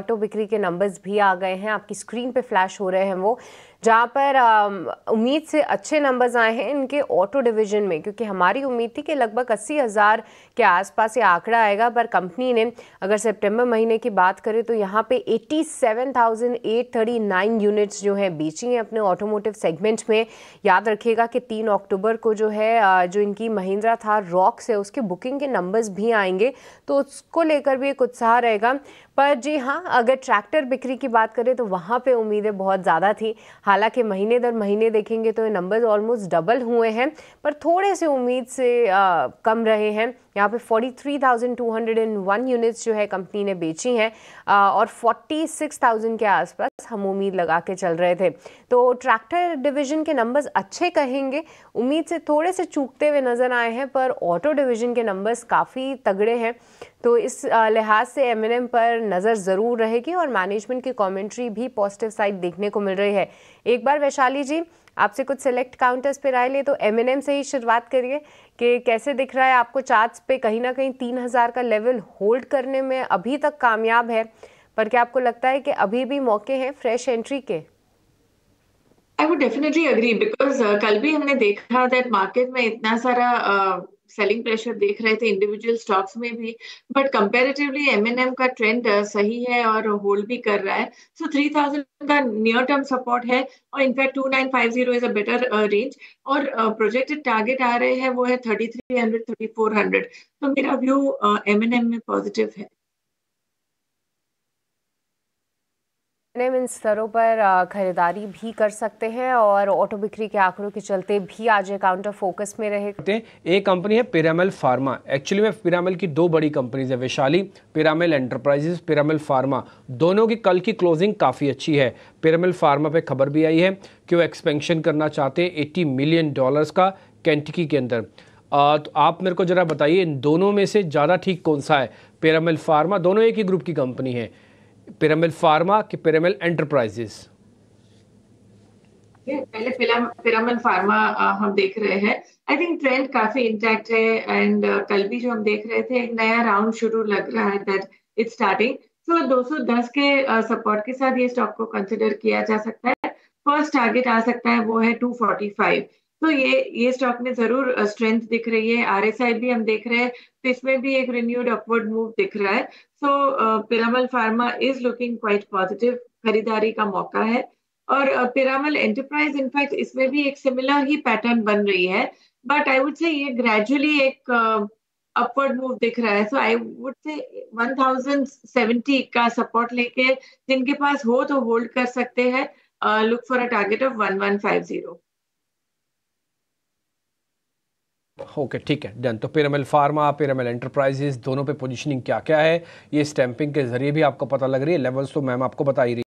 auto बिक्री के numbers भी आ गए हैं आपकी स्क्रीन पे फ्लैश हो रहे हैं वो जहाँ पर उम्मीद से अच्छे नंबर्स आए हैं इनके ऑटो डिवीज़न में क्योंकि हमारी उम्मीद थी कि लगभग अस्सी हज़ार के आसपास ये आंकड़ा आएगा पर कंपनी ने अगर सितंबर महीने की बात करें तो यहाँ पे 87,839 यूनिट्स जो हैं बेची हैं अपने ऑटोमोटिव सेगमेंट में याद रखिएगा कि तीन अक्टूबर को जो है जो इनकी महिंद्रा था रॉक्स है उसके बुकिंग के नंबर्स भी आएंगे तो उसको लेकर भी एक उत्साह रहेगा पर जी हाँ अगर ट्रैक्टर बिक्री की बात करें तो वहाँ पर उम्मीदें बहुत ज़्यादा थी हालांकि महीने दर महीने देखेंगे तो ये नंबर्स ऑलमोस्ट डबल हुए हैं पर थोड़े से उम्मीद से आ, कम रहे हैं यहाँ पे 43,201 यूनिट्स जो है कंपनी ने बेची हैं uh, और 46,000 के आसपास हम उम्मीद लगा के चल रहे थे तो ट्रैक्टर डिवीज़न के नंबर्स अच्छे कहेंगे उम्मीद से थोड़े से चूकते हुए नज़र आए हैं पर ऑटो डिवीज़न के नंबर्स काफ़ी तगड़े हैं तो इस uh, लिहाज से एम पर नज़र ज़रूर रहेगी और मैनेजमेंट की कॉमेंट्री भी पॉजिटिव साइड देखने को मिल रही है एक बार वैशाली जी आपसे कुछ सेलेक्ट काउंटर्स पर राय ले तो एम से ही शुरुआत करिए कि कैसे दिख रहा है आपको चार्ट्स पे कहीं ना कहीं तीन हज़ार का लेवल होल्ड करने में अभी तक कामयाब है पर क्या आपको लगता है कि अभी भी मौके हैं फ्रेश एंट्री के I would definitely agree because कल भी हमने देखा दैट मार्केट में इतना सारा uh, सेलिंग प्रेशर देख रहे थे इंडिविजुअल स्टॉक्स में भी बट कंपेरेटिवली एमएनएम का ट्रेंड सही है और होल्ड भी कर रहा है सो थ्री थाउजेंड का नियर टर्म सपोर्ट है और in fact two nine five zero is a better range और प्रोजेक्टेड टारगेट आ रहे हैं वो है thirty three hundred thirty four hundred तो मेरा व्यू एम एन एम में पॉजिटिव है हम इन स्तरों पर खरीदारी भी कर सकते हैं और ऑटो बिक्री के आंकड़ों के चलते भी आज ये काउंटर फोकस में रहे एक कंपनी है पिरामल फार्मा एक्चुअली में पिरामल की दो बड़ी कंपनीज है वैशाली पिरामल एंटरप्राइजेस पिरामल फार्मा दोनों की कल की क्लोजिंग काफ़ी अच्छी है पिरामल फार्मा पे खबर भी आई है कि वो एक्सपेंशन करना चाहते हैं एट्टी मिलियन डॉलर्स का कैंटकी के अंदर आ, तो आप मेरे को ज़रा बताइए इन दोनों में से ज़्यादा ठीक कौन सा है पिरामल फार्मा दोनों एक ही ग्रुप की कंपनी है पिरामिल फार्मा कि पिरामिल एंटरप्राइजेस पहले पिरामिल फार्मा हम देख रहे हैं आई थिंक ट्रेंड काफी इंटैक्ट है एंड कल भी जो हम देख रहे थे एक नया राउंड शुरू लग रहा है दैट इट्स स्टार्टिंग सो 210 के सपोर्ट के साथ ये स्टॉक को कंसिडर किया जा सकता है फर्स्ट टारगेट आ सकता है वो है 245 तो ये ये स्टॉक में जरूर स्ट्रेंथ दिख रही है आरएसआई भी हम देख रहे हैं तो इसमें भी एक रिन्यूड अपवर्ड मूव दिख रहा है so Piramal pharma is looking quite positive खरीदारी का मौका है और पिरामल एंटरप्राइज इनफैक्ट इसमें भी एक सिमिलर ही पैटर्न बन रही है बट आई वुड से ये ग्रेजुअली एक अपवर्ड मूव दिख रहा है सो आई वुड से 1070 का सपोर्ट लेके जिनके पास हो तो होल्ड कर सकते हैं look for a target of 1150 okay ठीक है डन तो पिरामल फार्मा पिरामल एंटरप्राइजेस दोनों पे पोजीशनिंग क्या क्या है ये स्टैंपिंग के जरिए भी आपको पता लग रही है लेवल्स तो मैम आपको बता ही रही